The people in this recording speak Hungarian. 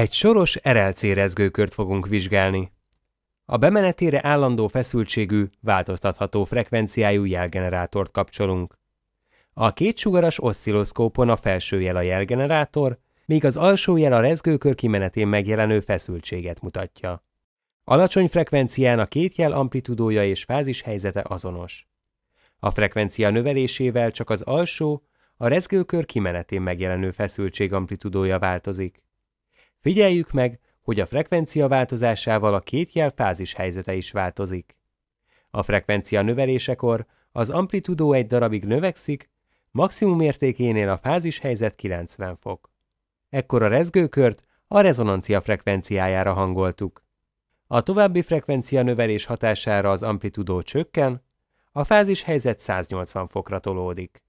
Egy soros RLC rezgőkört fogunk vizsgálni. A bemenetére állandó feszültségű, változtatható frekvenciájú jelgenerátort kapcsolunk. A kétsugaras oszcilloszkópon a felső jel a jelgenerátor, míg az alsó jel a rezgőkör kimenetén megjelenő feszültséget mutatja. Alacsony frekvencián a két jel amplitudója és fázis helyzete azonos. A frekvencia növelésével csak az alsó, a rezgőkör kimenetén megjelenő feszültség amplitudója változik. Figyeljük meg, hogy a frekvencia változásával a két jel fázis helyzete is változik. A frekvencia növelésekor az amplitudó egy darabig növekszik, maximum értékénél a fázis helyzet 90 fok. Ekkor a rezgőkört a rezonancia frekvenciájára hangoltuk. A további frekvencia növelés hatására az amplitudó csökken, a fázis helyzet 180 fokra tolódik.